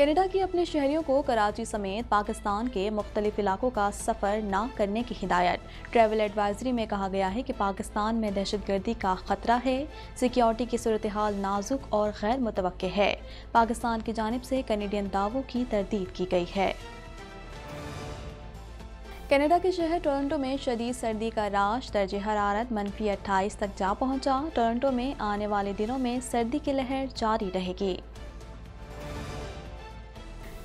Canada की अपने शहरियों को कराची समेत पाकिस्तान के मुख्तलिफ इलाकों का सफ़र ना करने की हिदायत ट्रैवल एडवाइजरी में कहा गया है कि पाकिस्तान में दहशत गर्दी का ख़तरा है सिक्योरिटी की सूरत हाल नाजुक और गैर मुतव है पाकिस्तान की जानब से कनेडियन दावों की तरदीद की गई है कनाडा के शहर टोरंटो में शदीद सर्दी का राश दर्ज हरारत मनफी अट्ठाईस तक जा पहुंचा टोरंटो में आने वाले दिनों में सर्दी की लहर जारी रहेगी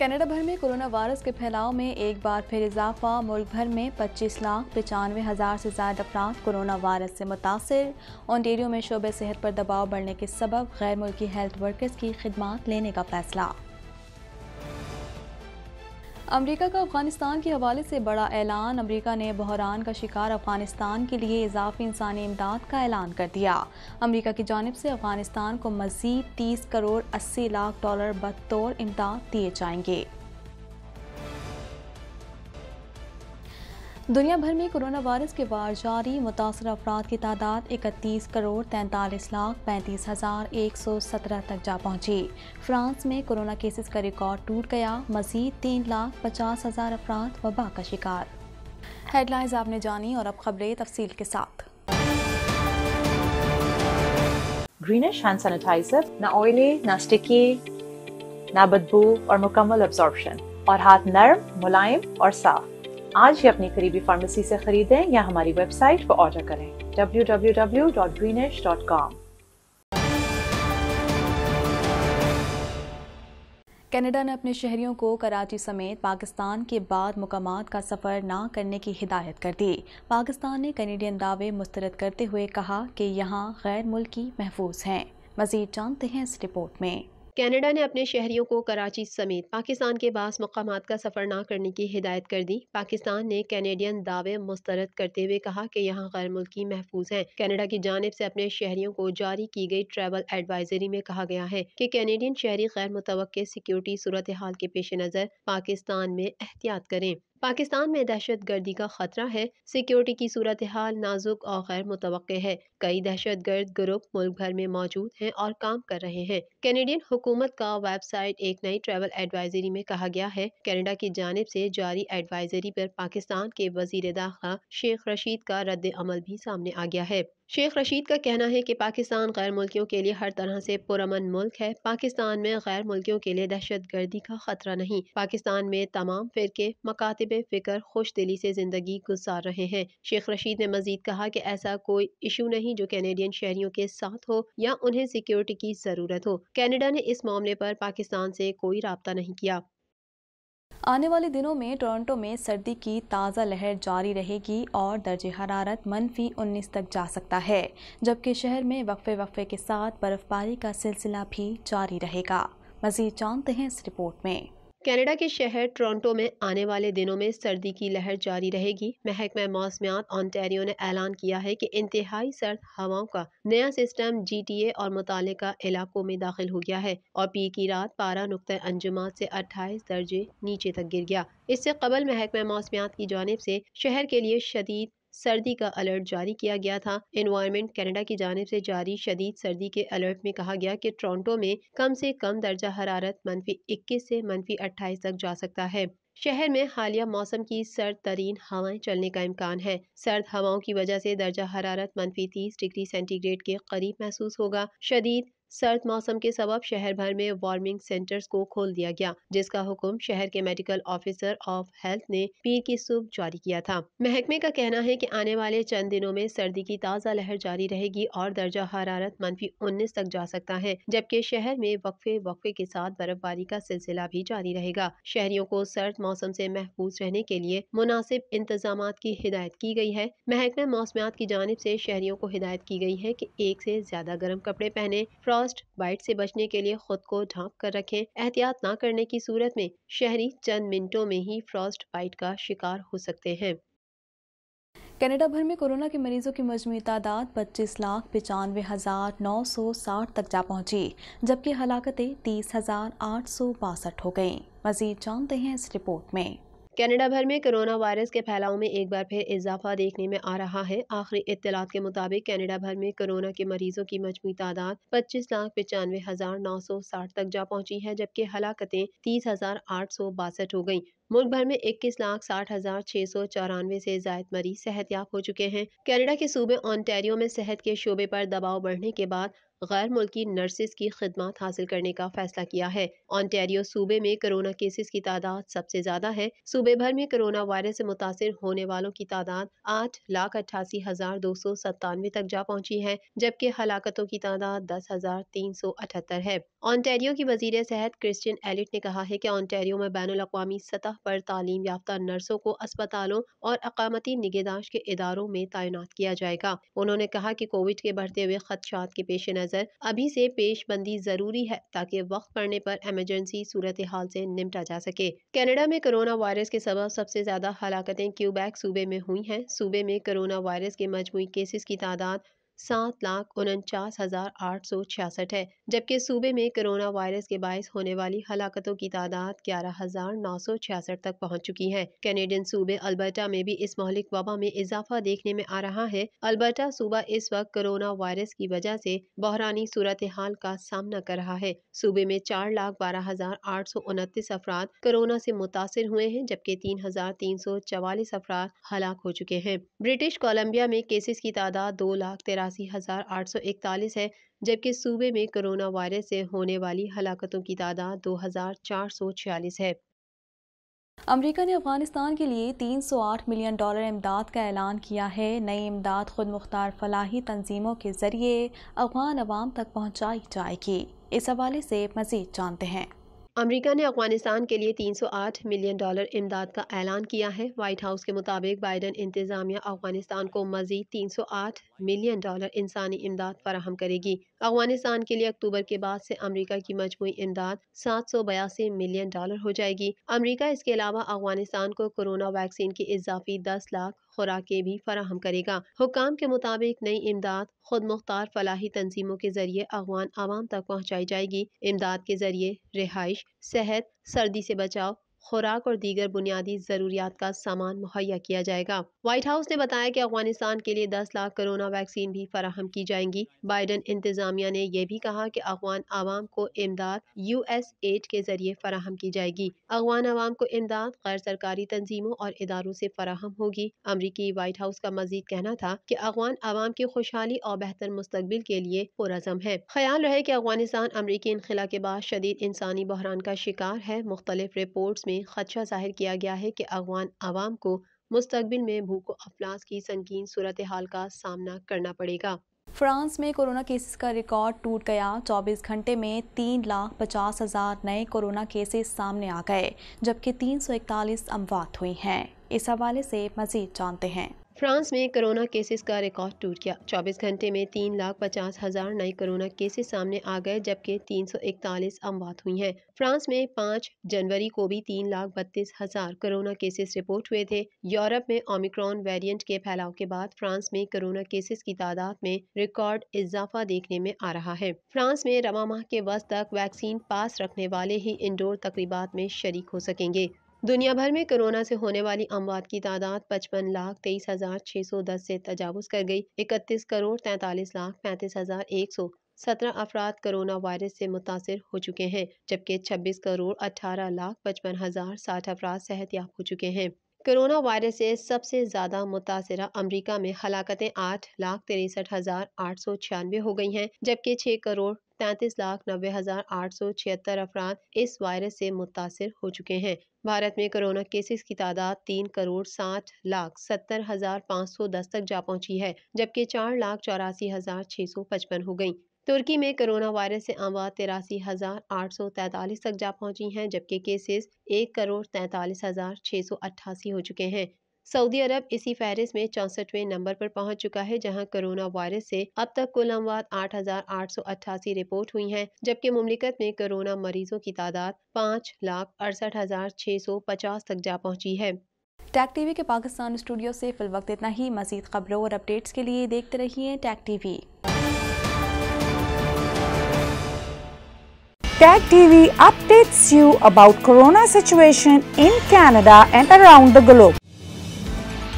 कनाडा भर में कोरोना वायरस के फैलाव में एक बार फिर इजाफा मुल्क भर में 25 लाख पचानवे हज़ार से ज़्यादा अफराद कोरोना वायरस से मुतासर ऑनटेरियो में शोबे सेहत पर दबाव बढ़ने के सबब गैर मुल्की हेल्थ वर्कर्स की खदमात लेने का फैसला अमेरिका का अफगानिस्तान के हवाले से बड़ा ऐलान अमेरिका ने बहरान का शिकार अफगानिस्तान के लिए इजाफी इंसानी इमदाद का ऐलान कर दिया अमेरिका की जानब से अफगानिस्तान को मजीद तीस करोड़ अस्सी लाख डॉलर बतौर इमदाद दिए जाएंगे दुनिया भर में कोरोना वायरस के वार जारी मुतासर अफराद की तादाद इकतीस करोड़ तैंतालीस लाख पैंतीस हज़ार एक सौ सत्रह तक जा पहुंची फ्रांस में कोरोना केसेस का रिकॉर्ड टूट गया मजीद तीन लाख पचास हज़ार अफराद वबा का शिकार हेडलाइंस आपने जानी और अब खबरें तफसील के साथ ग्रीनिश हैंड सैनिटाइजर ना ऑयली ना स्टिकी ना बदबू और मुकम्मल और हाथ नर्म मुलायम और साफ आज ही अपनी करीबी फार्मेसी से खरीदें या हमारी वेबसाइट पर ऑर्डर करें www.greenish.com कनाडा ने अपने शहरियों को कराची समेत पाकिस्तान के बाद मकाम का सफ़र ना करने की हिदायत कर दी पाकिस्तान ने कनेडियन दावे मुस्तरद करते हुए कहा कि यहाँ गैर मुल्की महफूज हैं मज़ीद जानते हैं इस रिपोर्ट में कनाडा ने अपने शहरियों को कराची समेत पाकिस्तान के बास मकाम का सफ़र न करने की हिदायत कर दी पाकिस्तान ने कैनेडियन दावे मुस्तरद करते हुए कहा कि यहाँ गैर मुल्की महफूज हैं कनाडा की जानब से अपने शहरियों को जारी की गई ट्रैवल एडवाइजरी में कहा गया है कि कैनेडियन शहरी गैर मुतव सिक्योरिटी सूरत हाल के पेश नज़र पाकिस्तान में एहतियात करें पाकिस्तान में दहशत गर्दी का खतरा है सिक्योरिटी की सूरत हाल नाजुक और गैर मुतव है कई दहशत गर्द ग्रुप मुल्क भर में मौजूद हैं और काम कर रहे हैं कैनेडियन हुकूमत का वेबसाइट एक नई ट्रैवल एडवाइजरी में कहा गया है कनाडा की जानब से जारी एडवाइजरी पर पाकिस्तान के वजीर दाखिला शेख रशीद का रद्द अमल भी सामने आ गया है शेख रशीद का कहना है कि पाकिस्तान गैर मुल्कियों के लिए हर तरह से पुरमन मुल्क है पाकिस्तान में गैर मुल्कियों के लिए दहशत गर्दी का खतरा नहीं पाकिस्तान में तमाम फिरके मकातब फिक्र खुश दिली से जिंदगी गुजार रहे हैं शेख रशीद ने मजीद कहा कि ऐसा कोई इशू नहीं जो कैनेडियन शहरियों के साथ हो या उन्हें सिक्योरिटी की जरूरत हो कैनेडा ने इस मामले पर पाकिस्तान से कोई रबता नहीं किया आने वाले दिनों में टोरंटो में सर्दी की ताज़ा लहर जारी रहेगी और दर्ज हरारत मनफी उन्नीस तक जा सकता है जबकि शहर में वक्फे वक्फे के साथ बर्फबारी का सिलसिला भी जारी रहेगा मजीद जानते हैं इस रिपोर्ट में कनाडा के शहर टोरंटो में आने वाले दिनों में सर्दी की लहर जारी रहेगी महकमा मौसमियात ऑनटेरियो ने ऐलान किया है कि इंतहाई सर्द हवाओं का नया सिस्टम जीटीए और मुतल इलाकों में दाखिल हो गया है और पी की रात पारा नुकत अंजुमा से अट्ठाईस दर्जे नीचे तक गिर गया इससे कबल महकमा मौसमियात की जानब से शहर के लिए शदीद सर्दी का अलर्ट जारी किया गया था एनवायरमेंट कनाडा की जानब से जारी शदीद सर्दी के अलर्ट में कहा गया कि टोरंटो में कम से कम दर्जा हरारत मनफी इक्कीस से मनफी अट्ठाईस तक जा सकता है शहर में हालिया मौसम की सर्द तरीन हवाएं चलने का इम्कान है सर्द हवाओं की वजह से दर्जा हरारत मनफी तीस डिग्री सेंटीग्रेड के करीब महसूस होगा शदीद सर्द मौसम के सबब शहर भर में वार्मिंग सेंटर्स को खोल दिया गया जिसका हुक्म शहर के मेडिकल ऑफिसर ऑफ हेल्थ ने पीर की सुबह जारी किया था महकमे का कहना है कि आने वाले चंद दिनों में सर्दी की ताज़ा लहर जारी रहेगी और दर्जा हरारत मनफी उन्नीस तक जा सकता है जबकि शहर में वक्फे वक्फे के साथ बर्फबारी का सिलसिला भी जारी रहेगा शहरियों को सर्द मौसम ऐसी महफूज रहने के लिए मुनासिब इंतजाम की हिदायत की गयी है महकमे मौसमियात की जानब ऐसी शहरियों को हिदायत की गयी है की एक ऐसी ज्यादा गर्म कपड़े पहने फ्रॉस्ट बाइट से बचने के लिए खुद को ढांप कर रखें एहतियात न करने की सूरत में शहरी चंद मिनटों में ही फ्रॉस्ट बाइट का शिकार हो सकते हैं कनाडा भर में कोरोना के मरीजों की मजमू तादाद पच्चीस लाख पचानवे हज़ार नौ सौ साठ तक जा पहुंची, जबकि हलाकतें तीस हज़ार आठ सौ बासठ हो गईं। मजीद जानते हैं इस रिपोर्ट में कनाडा भर में कोरोना वायरस के फैलाव में एक बार फिर इजाफा देखने में आ रहा है आखिरी इतलात के मुताबिक कनाडा भर में कोरोना के मरीजों की मजमू तादाद पच्चीस लाख पचानवे हजार नौ सौ साठ तक जा पहुंची है जबकि हलाकतें तीस हजार आठ सौ बासठ हो गयी मुल्क भर में इक्कीस लाख साठ हजार छह सौ चौरानवे से जायद मरीज सेहत याब हो चुके हैं कैनेडा के सूबे ऑनटेरियो में सेहत के शोबे पर दबाव बढ़ने के बाद गैर मुल्की नर्सिस की खदमात हासिल करने का फैसला किया है ऑनटेरियो सूबे में कोरोना केसेस की तादाद सबसे ज्यादा है सूबे भर में कोरोना वायरस से मुतासर होने वालों की तादाद आठ लाख अट्ठासी हजार दो सौ सत्तानवे तक जा पहुंची है जबकि हलाकतों की तादाद दस हजार तीन सौ अठहत्तर है ऑनटेरियो की वजीर सेहत क्रिस्टियन एलिट ने कहा है की ऑनटेरियो में बैन अवी सतह पर तालीम याफ्ता नर्सों को अस्पतालों और अकामती निगहदाश्त के इदारों में तैनात किया जाएगा उन्होंने कहा कि कोविड के बढ़ते हुए खदशात के पेश नज़र अभी से पेशबंदी जरूरी है ताकि वक्त पड़ने पर एमरजेंसी सूरत हाल से निपटा जा सके कनाडा में कोरोना वायरस के सबब सबसे ज्यादा हलाकतें क्यूबैक सूबे में हुई हैं सूबे में कोरोना वायरस के मजमू केसेस की तादाद सात लाख उनचास हज़ार आठ सौ छियासठ है जबकि सूबे में कोरोना वायरस के बायस होने वाली हलाकतों की तादाद ग्यारह हज़ार नौ सौ छियासठ तक पहुँच चुकी है कैनेडियन सूबे अल्बर्टा में भी इस मौलिक वबा में इजाफा देखने में आ रहा है अल्बर्टा सूबा इस वक्त कोरोना वायरस की वजह से बहरानी सूरत हाल का सामना कर रहा है सूबे में चार लाख बारह हजार आठ सौ उनतीस अफराद कोरोना से मुतासर हुए हैं जबकि तीन हजार तीन सौ चवालीस अफराद हलाक हो चुके हैं ब्रिटिश कोलम्बिया में केसेस की तादाद दो लाख तेरह तिरासी हज़ार आठ सौ इकतालीस है जबकि सूबे में कोरोना वायरस से होने वाली हलाकतों की तादाद दो हज़ार चार सौ छियालीस है अमरीका ने अफगानिस्तान के लिए 308 मिलियन डॉलर इमदाद का ऐलान किया है नई इमदाद खुद मुख्तार फलाही तंजीमों के ज़रिए अफगान अवाम तक पहुँचाई जाएगी इस हवाले से मज़ीद जानते हैं अमरीका ने अफगानिस्तान के लिए 308 मिलियन डॉलर इमदाद का ऐलान किया है वाइट हाउस के मुताबिक बाइडन इंतजामिया अफगानिस्तान को मजीद 308 मिलियन डॉलर इंसानी इमदाद फराहम करेगी अफगानिस्तान के लिए अक्टूबर के बाद से अमेरिका की मजमू इमदाद सात सौ बयासी मिलियन डॉलर हो जाएगी अमेरिका इसके अलावा अफगानिस्तान को कोरोना वैक्सीन की इजाफी दस लाख खुराकें भी फराहम करेगा हुकाम के मुताबिक नई इमदाद खुद मुख्तार फलाही तनजीमों के जरिए अफगान आवाम तक पहुँचाई जाएगी इमदाद के जरिए रिहाइश सेहत सर्दी से बचाव खुराक और दीगर बुनियादी ज़रूरियात का सामान मुहैया किया जाएगा व्हाइट हाउस ने बताया कि अफगानिस्तान के लिए 10 लाख कोरोना वैक्सीन भी फराहम की जाएंगी बाइडन इंतजामिया ने यह भी कहा कि अफगान आवाम को इमदाद यू एस एड के जरिए फराहम की जाएगी अफगान आवाम को इमदाद गैर सरकारी तंजीमों और इदारों से फराहम होगी अमरीकी व्हाइट हाउस का मजीद कहना था कि अफगान आवाम की खुशहाली और बेहतर मुस्तबिल के लिए पुरजम है ख्याल रहे कि अफगानिस्तान अमरीकी इनखिला के बाद शदीद इंसानी बहरान का शिकार है मुख्तलिफ रिपोर्ट्स में खदशा जाहिर किया गया है कि अफगान आवाम को मुस्तबिल में भूख अफलास की संगीन सूरत हाल का सामना करना पड़ेगा फ्रांस में कोरोना केसेस का रिकॉर्ड टूट गया 24 घंटे में तीन लाख पचास हज़ार नए कोरोना केसेस सामने आ गए जबकि तीन सौ इकतालीस अमवात हुई हैं इस हवाले से मज़ीद जानते हैं फ्रांस में कोरोना केसेस का रिकॉर्ड टूट गया 24 घंटे में तीन लाख पचास हज़ार नए कोरोना केसेस सामने आ गए जबकि तीन सौ इकतालीस अमवात हुई हैं फ्रांस में 5 जनवरी को भी तीन लाख बत्तीस हज़ार कोरोना केसेस रिपोर्ट हुए थे यूरोप में ओमिक्रॉन वेरिएंट के फैलाव के बाद फ्रांस में कोरोना केसेस की तादाद में रिकॉर्ड इजाफा देखने में आ रहा है फ्रांस में रवा माह के वस्त तक वैक्सीन पास रखने वाले ही इंडोर तकरीबा में शरीक हो सकेंगे दुनिया भर में कोरोना से होने वाली अमवात की तादाद पचपन लाख तेईस हज़ार छः सौ दस से तजावज़ कर गई इकतीस करोड़ तैंतालीस लाख पैंतीस हज़ार एक सौ सत्रह अफराद कोरोना वायरस से मुतासर हो चुके हैं जबकि छब्बीस करोड़ अठारह लाख पचपन हज़ार साठ अफराद सेहतियाब हो चुके हैं कोरोना वायरस से सबसे ज़्यादा मुतासर अमरीका में हलाकतें आठ लाख तिरसठ हज़ार आठ सौ छियानवे हो गई हैं जबकि छः करोड़ तैंतीस लाख नब्बे हजार आठ सौ छिहत्तर अफराद इस वायरस से मुतासर हो चुके हैं भारत में कोरोना केसेस की तादाद तीन करोड़ साठ लाख सत्तर हजार पाँच सौ दस तक जा पहुंची है जबकि चार लाख चौरासी हजार छह सौ पचपन हो गयी तुर्की में कोरोना वायरस से आमवाद तिरासी हजार आठ सौ तैतालीस तक जा पहुंची हैं जबकि केसेस एक करोड़ तैतालीस हजार छह सौ अट्ठासी हो चुके हैं सऊदी अरब इसी फहरिस्त में चौंसठवें नंबर पर पहुंच चुका है जहां कोरोना वायरस से अब तक कुल अमवात आठ रिपोर्ट हुई हैं जबकि मुमलिकत में कोरोना मरीजों की तादाद पाँच लाख अड़सठ हजार छह सौ पचास तक जा पहुंची है टैक टीवी के पाकिस्तान स्टूडियो से फिल वक्त इतना ही मजीद खबरों और अपडेट्स के लिए देखते रहिए tag TV Tag TV updates you about corona situation in Canada and around the globe.